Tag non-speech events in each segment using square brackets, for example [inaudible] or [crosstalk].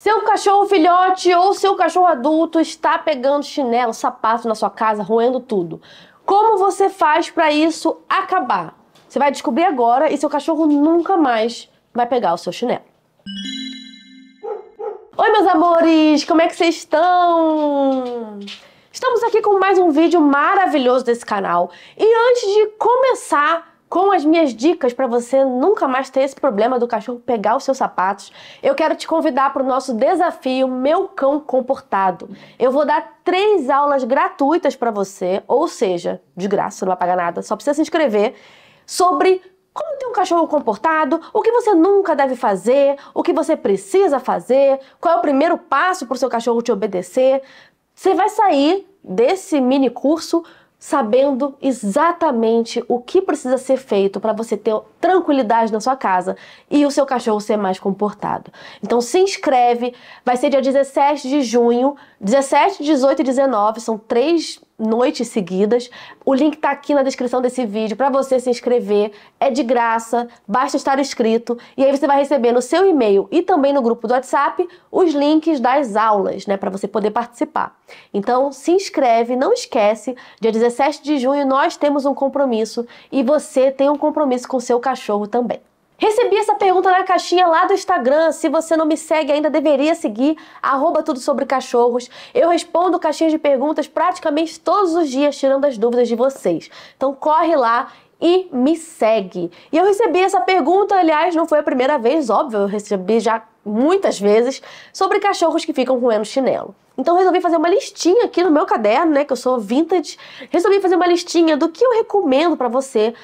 Seu cachorro filhote ou seu cachorro adulto está pegando chinelo, sapato na sua casa, roendo tudo. Como você faz para isso acabar? Você vai descobrir agora e seu cachorro nunca mais vai pegar o seu chinelo. Oi, meus amores, como é que vocês estão? Estamos aqui com mais um vídeo maravilhoso desse canal. E antes de começar, com as minhas dicas para você nunca mais ter esse problema do cachorro pegar os seus sapatos, eu quero te convidar para o nosso desafio Meu Cão Comportado. Eu vou dar três aulas gratuitas para você, ou seja, de graça, não vai pagar nada, só precisa se inscrever, sobre como ter um cachorro comportado, o que você nunca deve fazer, o que você precisa fazer, qual é o primeiro passo para o seu cachorro te obedecer. Você vai sair desse mini curso sabendo exatamente o que precisa ser feito para você ter tranquilidade na sua casa e o seu cachorro ser mais comportado. Então se inscreve, vai ser dia 17 de junho, 17, 18 e 19, são três noites seguidas. O link está aqui na descrição desse vídeo para você se inscrever. É de graça, basta estar inscrito e aí você vai receber no seu e-mail e também no grupo do WhatsApp os links das aulas, né, para você poder participar. Então, se inscreve, não esquece, dia 17 de junho nós temos um compromisso e você tem um compromisso com o seu cachorro também. Recebi essa pergunta na caixinha lá do Instagram. Se você não me segue ainda, deveria seguir arroba tudo sobre cachorros. Eu respondo caixinhas de perguntas praticamente todos os dias, tirando as dúvidas de vocês. Então corre lá e me segue. E eu recebi essa pergunta, aliás, não foi a primeira vez, óbvio, eu recebi já muitas vezes, sobre cachorros que ficam roendo chinelo. Então resolvi fazer uma listinha aqui no meu caderno, né, que eu sou vintage, resolvi fazer uma listinha do que eu recomendo para você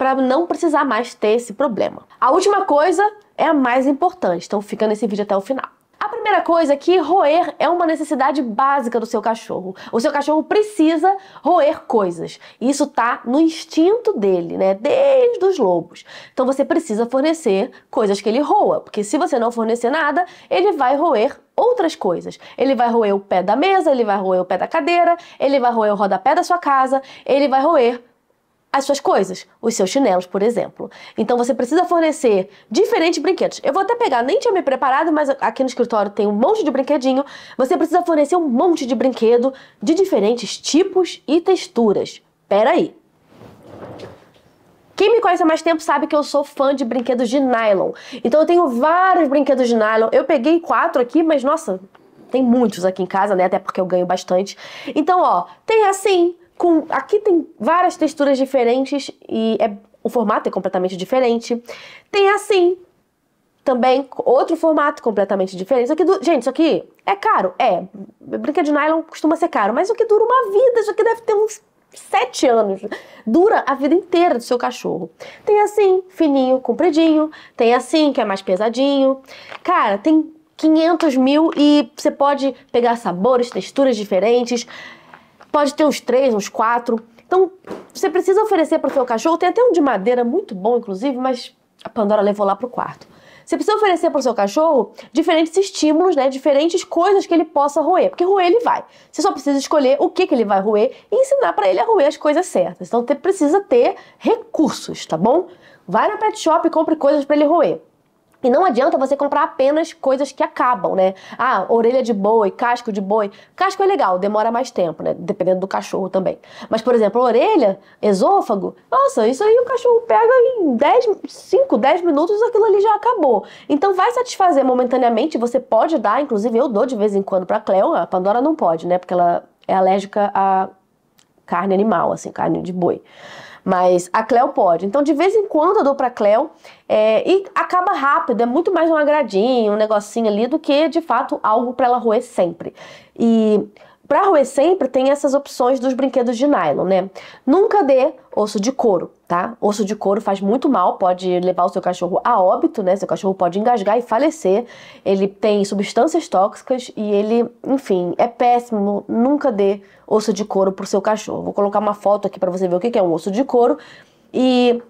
para não precisar mais ter esse problema. A última coisa é a mais importante, então fica nesse vídeo até o final. A primeira coisa é que roer é uma necessidade básica do seu cachorro. O seu cachorro precisa roer coisas. Isso tá no instinto dele, né? Desde os lobos. Então você precisa fornecer coisas que ele roa, porque se você não fornecer nada, ele vai roer outras coisas. Ele vai roer o pé da mesa, ele vai roer o pé da cadeira, ele vai roer o rodapé da sua casa, ele vai roer as suas coisas, os seus chinelos, por exemplo. Então você precisa fornecer diferentes brinquedos. Eu vou até pegar, nem tinha me preparado, mas aqui no escritório tem um monte de brinquedinho. Você precisa fornecer um monte de brinquedo de diferentes tipos e texturas. Pera aí. Quem me conhece há mais tempo sabe que eu sou fã de brinquedos de nylon. Então eu tenho vários brinquedos de nylon. Eu peguei quatro aqui, mas nossa, tem muitos aqui em casa, né? Até porque eu ganho bastante. Então, ó, tem assim, com, aqui tem várias texturas diferentes e é, o formato é completamente diferente. Tem assim, também outro formato completamente diferente. Isso aqui, gente, isso aqui é caro, é. Brinca de nylon costuma ser caro, mas o que dura uma vida, isso aqui deve ter uns sete anos. Dura a vida inteira do seu cachorro. Tem assim, fininho, compridinho. Tem assim, que é mais pesadinho. Cara, tem 500 mil e você pode pegar sabores, texturas diferentes pode ter uns três, uns quatro. Então, você precisa oferecer para o seu cachorro, tem até um de madeira muito bom, inclusive, mas a Pandora levou lá para o quarto. Você precisa oferecer para o seu cachorro diferentes estímulos, né? Diferentes coisas que ele possa roer, porque roer ele vai. Você só precisa escolher o que, que ele vai roer e ensinar para ele a roer as coisas certas. Então você precisa ter recursos, tá bom? Vai na pet shop e compre coisas para ele roer. E não adianta você comprar apenas coisas que acabam, né? Ah, orelha de boi, casco de boi. Casco é legal, demora mais tempo, né? Dependendo do cachorro também. Mas, por exemplo, orelha, esôfago, nossa, isso aí o cachorro pega em 10, 5, 10 minutos, aquilo ali já acabou. Então vai satisfazer momentaneamente, você pode dar, inclusive eu dou de vez em quando pra Cleo, a Pandora não pode, né? Porque ela é alérgica a carne animal, assim, carne de boi mas a Cleo pode. Então, de vez em quando eu dou pra Cleo é, e acaba rápido, é muito mais um agradinho, um negocinho ali, do que de fato algo para ela roer sempre. E para roer sempre, tem essas opções dos brinquedos de nylon, né? Nunca dê osso de couro, tá? Osso de couro faz muito mal, pode levar o seu cachorro a óbito, né? Seu cachorro pode engasgar e falecer. Ele tem substâncias tóxicas e ele, enfim, é péssimo. Nunca dê osso de couro pro seu cachorro. Vou colocar uma foto aqui para você ver o que é um osso de couro. E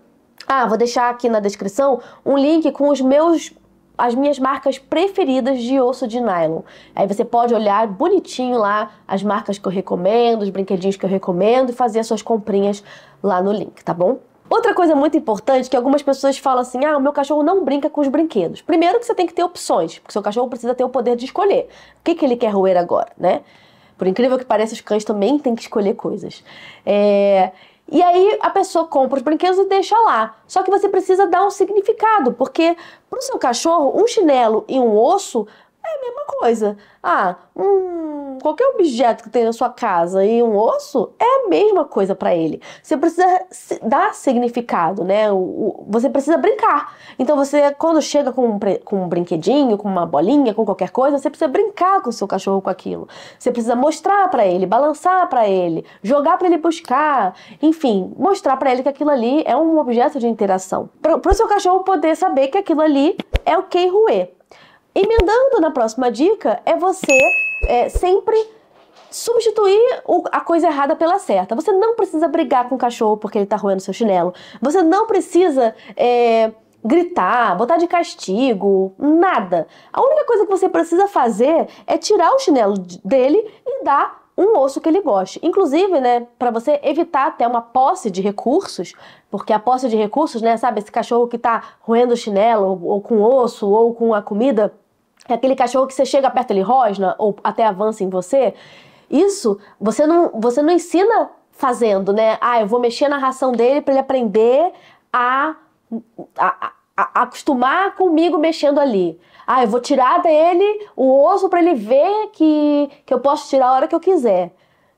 ah, vou deixar aqui na descrição um link com os meus as minhas marcas preferidas de osso de nylon. Aí você pode olhar bonitinho lá as marcas que eu recomendo, os brinquedinhos que eu recomendo e fazer as suas comprinhas lá no link, tá bom? Outra coisa muito importante que algumas pessoas falam assim: ah, o meu cachorro não brinca com os brinquedos. Primeiro que você tem que ter opções, porque seu cachorro precisa ter o poder de escolher o que, que ele quer roer agora, né? Por incrível que pareça, os cães também têm que escolher coisas. É... E aí a pessoa compra os brinquedos e deixa lá. Só que você precisa dar um significado, porque para o seu cachorro, um chinelo e um osso é a mesma coisa. Ah, um, qualquer objeto que tem na sua casa e um osso é a mesma coisa para ele. Você precisa dar significado, né? O, o, você precisa brincar. Então você, quando chega com um, com um brinquedinho, com uma bolinha, com qualquer coisa, você precisa brincar com o seu cachorro com aquilo. Você precisa mostrar para ele, balançar para ele, jogar para ele buscar, enfim, mostrar para ele que aquilo ali é um objeto de interação. Para o seu cachorro poder saber que aquilo ali é o que ruer. Emendando na próxima dica, é você é, sempre substituir a coisa errada pela certa. Você não precisa brigar com o cachorro porque ele está roendo seu chinelo. Você não precisa é, gritar, botar de castigo, nada. A única coisa que você precisa fazer é tirar o chinelo dele e dar um osso que ele goste. Inclusive, né, para você evitar até uma posse de recursos, porque a posse de recursos, né, sabe, esse cachorro que está roendo o chinelo ou com osso ou com a comida é aquele cachorro que você chega perto, ele rosna ou até avança em você. Isso você não, você não ensina fazendo, né? Ah, eu vou mexer na ração dele para ele aprender a, a, a, acostumar comigo mexendo ali. Ah, eu vou tirar dele o osso para ele ver que, que eu posso tirar a hora que eu quiser.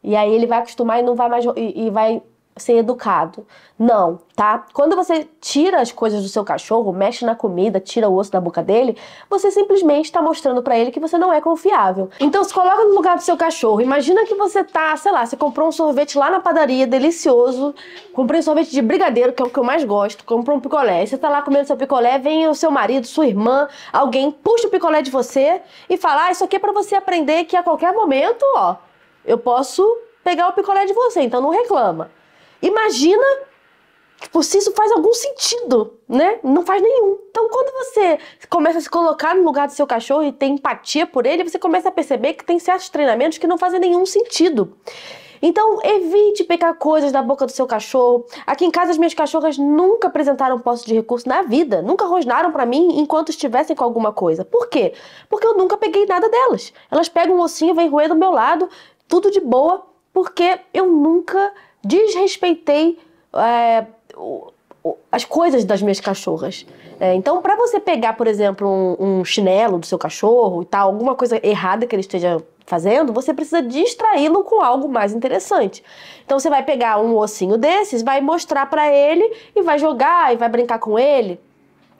E aí ele vai acostumar e não vai mais e, e vai ser educado. Não, tá? Quando você tira as coisas do seu cachorro, mexe na comida, tira o osso da boca dele, você simplesmente está mostrando para ele que você não é confiável. Então se coloca no lugar do seu cachorro. Imagina que você tá, sei lá, você comprou um sorvete lá na padaria, delicioso. Comprei um sorvete de brigadeiro, que é o que eu mais gosto. Comprou um picolé. Você tá lá comendo seu picolé, vem o seu marido, sua irmã, alguém puxa o picolé de você e fala: ah, "Isso aqui é para você aprender que a qualquer momento, ó, eu posso pegar o picolé de você, então não reclama". Imagina tipo, se isso faz algum sentido, né? Não faz nenhum. Então, quando você começa a se colocar no lugar do seu cachorro e tem empatia por ele, você começa a perceber que tem certos treinamentos que não fazem nenhum sentido. Então, evite pegar coisas da boca do seu cachorro. Aqui em casa, as minhas cachorras nunca apresentaram posse de recurso na vida, nunca rosnaram para mim enquanto estivessem com alguma coisa. Por quê? Porque eu nunca peguei nada delas. Elas pegam um ossinho, vêm roer do meu lado, tudo de boa, porque eu nunca desrespeitei é, as coisas das minhas cachorras. É, então, para você pegar, por exemplo, um, um, chinelo do seu cachorro e tal, alguma coisa errada que ele esteja fazendo, você precisa distraí-lo com algo mais interessante. Então, você vai pegar um ossinho desses, vai mostrar para ele e vai jogar e vai brincar com ele.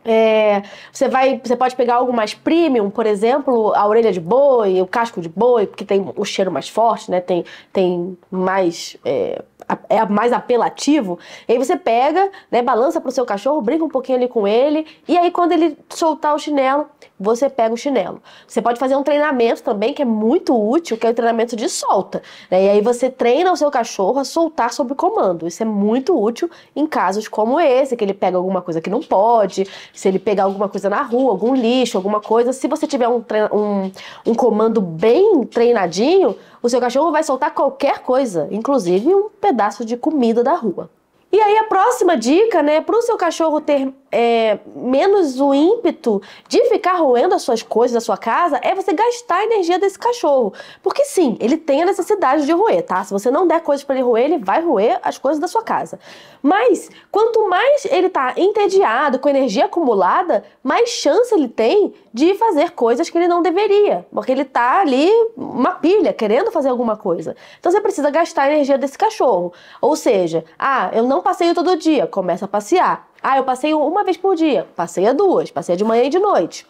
É, você, vai, você pode pegar algo mais premium, por exemplo, a orelha de boi, o casco de boi, porque tem o cheiro mais forte, né? Tem, tem mais é, é mais apelativo, e aí você pega, né, balança pro seu cachorro, brinca um pouquinho ali com ele, e aí quando ele soltar o chinelo, você pega o chinelo. Você pode fazer um treinamento também que é muito útil, que é o treinamento de solta. Né? E aí você treina o seu cachorro a soltar sob comando. Isso é muito útil em casos como esse, que ele pega alguma coisa que não pode, se ele pegar alguma coisa na rua, algum lixo, alguma coisa. Se você tiver um, um, um comando bem treinadinho, o seu cachorro vai soltar qualquer coisa, inclusive um pedaço de comida da rua. E aí a próxima dica, né, para o seu cachorro ter é, menos o ímpeto de ficar roendo as suas coisas da sua casa, é você gastar a energia desse cachorro. Porque sim, ele tem a necessidade de roer, tá? Se você não der coisas para ele roer, ele vai roer as coisas da sua casa. Mas quanto mais ele tá entediado, com energia acumulada, mais chance ele tem de fazer coisas que ele não deveria, porque ele tá ali uma pilha querendo fazer alguma coisa. Então você precisa gastar a energia desse cachorro. Ou seja, ah, eu não passeio todo dia, começa a passear. Ah, eu passeio uma vez por dia, passeia duas, passeia de manhã e de noite.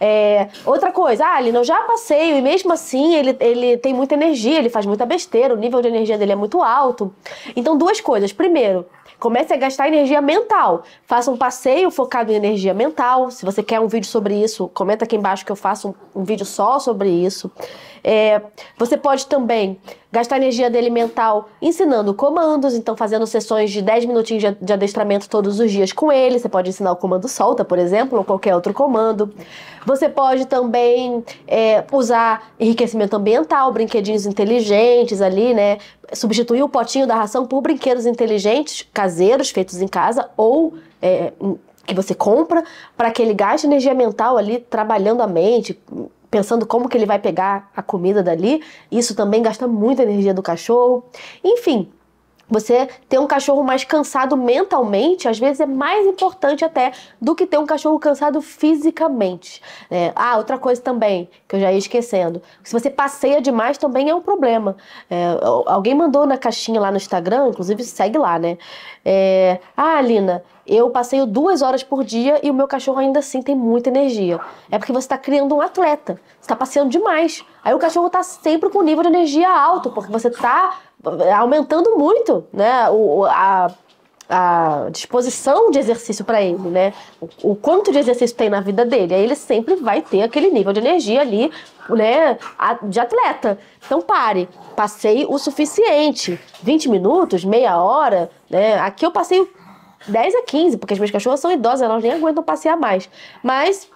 É, outra coisa, ah, ele não já passeio e mesmo assim ele, ele tem muita energia, ele faz muita besteira, o nível de energia dele é muito alto. Então, duas coisas. Primeiro, comece a gastar energia mental. Faça um passeio focado em energia mental. Se você quer um vídeo sobre isso, comenta aqui embaixo que eu faço um, um vídeo só sobre isso. É, você pode também gastar energia dele mental ensinando comandos, então fazendo sessões de 10 minutinhos de adestramento todos os dias com ele. Você pode ensinar o comando solta, por exemplo, ou qualquer outro comando. Você pode também é, usar enriquecimento ambiental, brinquedinhos inteligentes ali, né? Substituir o potinho da ração por brinquedos inteligentes, caseiros, feitos em casa ou. É, que você compra para que ele gaste energia mental ali trabalhando a mente, pensando como que ele vai pegar a comida dali. Isso também gasta muita energia do cachorro. Enfim, você ter um cachorro mais cansado mentalmente, às vezes é mais importante até do que ter um cachorro cansado fisicamente. É, ah, outra coisa também, que eu já ia esquecendo. Se você passeia demais também é um problema. É, alguém mandou na caixinha lá no Instagram, inclusive segue lá, né? É, ah, Alina, eu passeio duas horas por dia e o meu cachorro ainda assim tem muita energia. É porque você está criando um atleta. Você está passeando demais. Aí o cachorro está sempre com um nível de energia alto, porque você está aumentando muito, né? O, a, a disposição de exercício para ele, né? O, o, quanto de exercício tem na vida dele. Aí ele sempre vai ter aquele nível de energia ali, né? De atleta. Então pare. Passei o suficiente. 20 minutos, meia hora, né? Aqui eu passei 10 a 15, porque as minhas cachorras são idosas, elas nem aguentam passear mais. Mas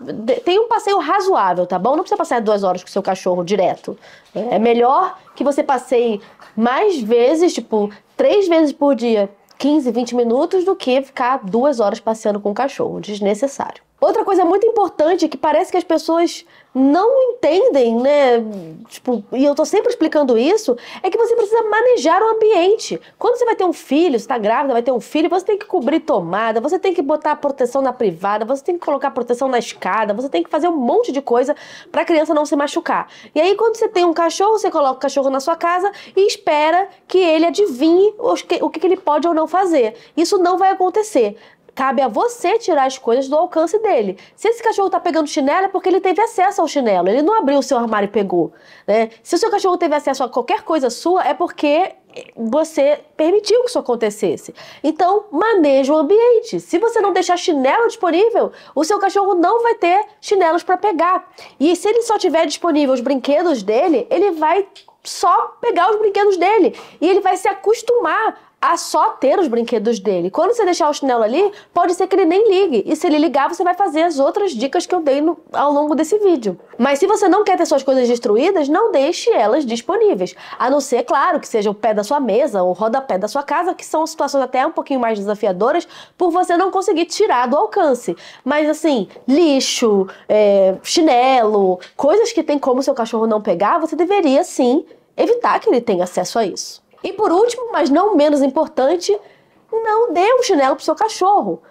tem um passeio razoável, tá bom? Não precisa passear duas horas com o seu cachorro direto. É melhor que você passeie mais vezes, tipo, três vezes por dia, 15, 20 minutos, do que ficar duas horas passeando com o cachorro. Desnecessário. Outra coisa muito importante é que parece que as pessoas não entendem, né? Tipo, e eu tô sempre explicando isso, é que você precisa manejar o ambiente. Quando você vai ter um filho, você tá grávida, vai ter um filho, você tem que cobrir tomada, você tem que botar proteção na privada, você tem que colocar proteção na escada, você tem que fazer um monte de coisa pra criança não se machucar. E aí, quando você tem um cachorro, você coloca o cachorro na sua casa e espera que ele adivinhe o que, o que ele pode ou não fazer. Isso não vai acontecer. Cabe a você tirar as coisas do alcance dele. Se esse cachorro está pegando chinelo, é porque ele teve acesso ao chinelo. Ele não abriu o seu armário e pegou. Né? Se o seu cachorro teve acesso a qualquer coisa sua, é porque você permitiu que isso acontecesse. Então, maneje o ambiente. Se você não deixar chinelo disponível, o seu cachorro não vai ter chinelos para pegar. E se ele só tiver disponível os brinquedos dele, ele vai só pegar os brinquedos dele. E ele vai se acostumar a só ter os brinquedos dele. Quando você deixar o chinelo ali, pode ser que ele nem ligue. E se ele ligar, você vai fazer as outras dicas que eu dei no, ao longo desse vídeo. Mas se você não quer ter suas coisas destruídas, não deixe elas disponíveis. A não ser, claro, que seja o pé da sua mesa ou o rodapé da sua casa, que são situações até um pouquinho mais desafiadoras por você não conseguir tirar do alcance. Mas assim, lixo, é, chinelo, coisas que tem como seu cachorro não pegar, você deveria sim evitar que ele tenha acesso a isso. E por último, mas não menos importante, não dê um chinelo pro seu cachorro.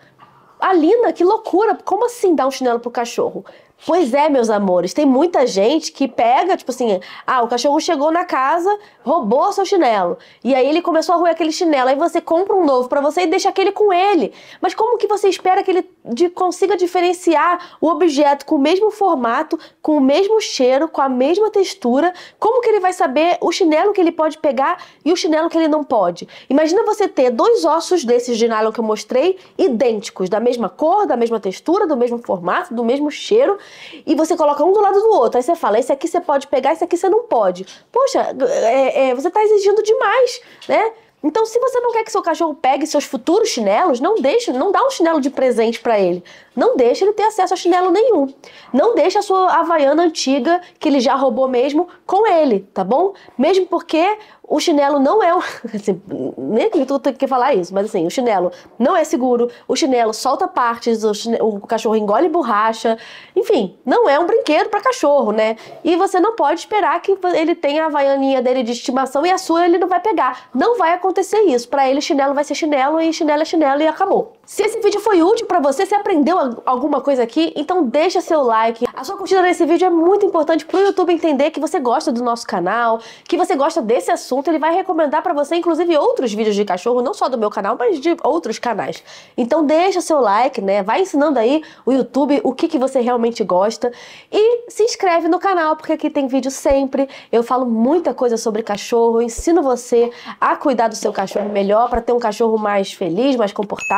Alina, que loucura! Como assim dar um chinelo pro cachorro? Pois é, meus amores, tem muita gente que pega, tipo assim, ah, o cachorro chegou na casa, roubou seu chinelo. E aí ele começou a roer aquele chinelo. Aí você compra um novo para você e deixa aquele com ele. Mas como que você espera que ele de, consiga diferenciar o objeto com o mesmo formato, com o mesmo cheiro, com a mesma textura? Como que ele vai saber o chinelo que ele pode pegar e o chinelo que ele não pode? Imagina você ter dois ossos desses de nylon que eu mostrei, idênticos, da mesma cor, da mesma textura, do mesmo formato, do mesmo cheiro e você coloca um do lado do outro. Aí você fala, esse aqui você pode pegar, esse aqui você não pode. Poxa, é, é, você está exigindo demais, né? Então, se você não quer que seu cachorro pegue seus futuros chinelos, não deixe, não dá um chinelo de presente para ele. Não deixa ele ter acesso a chinelo nenhum. Não deixa a sua havaiana antiga, que ele já roubou mesmo, com ele, tá bom? Mesmo porque o chinelo não é. [laughs] Assim, nem que tu tem que falar isso, mas assim, o chinelo não é seguro, o chinelo solta partes, o, chinelo, o cachorro engole borracha. Enfim, não é um brinquedo para cachorro, né? E você não pode esperar que ele tenha a havaianinha dele de estimação e a sua ele não vai pegar. Não vai acontecer isso. Para ele, chinelo vai ser chinelo e chinelo é chinelo e acabou. Se esse vídeo foi útil para você, se aprendeu a alguma coisa aqui, então deixa seu like. A sua curtida nesse vídeo é muito importante pro YouTube entender que você gosta do nosso canal, que você gosta desse assunto. Ele vai recomendar para você, inclusive, outros vídeos de cachorro, não só do meu canal, mas de outros canais. Então deixa seu like, né? Vai ensinando aí o YouTube o que, que você realmente gosta. E se inscreve no canal, porque aqui tem vídeo sempre. Eu falo muita coisa sobre cachorro, ensino você a cuidar do seu cachorro melhor, para ter um cachorro mais feliz, mais comportado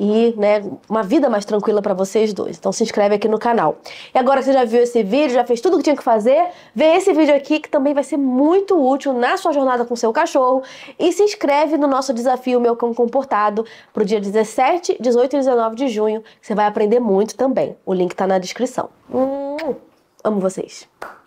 e né, uma vida mais tranquila tranquila para vocês dois. Então se inscreve aqui no canal. E agora que você já viu esse vídeo, já fez tudo o que tinha que fazer, vê esse vídeo aqui que também vai ser muito útil na sua jornada com seu cachorro e se inscreve no nosso desafio Meu Cão Comportado para o dia 17, 18 e 19 de junho. Você vai aprender muito também. O link está na descrição. Hum, amo vocês.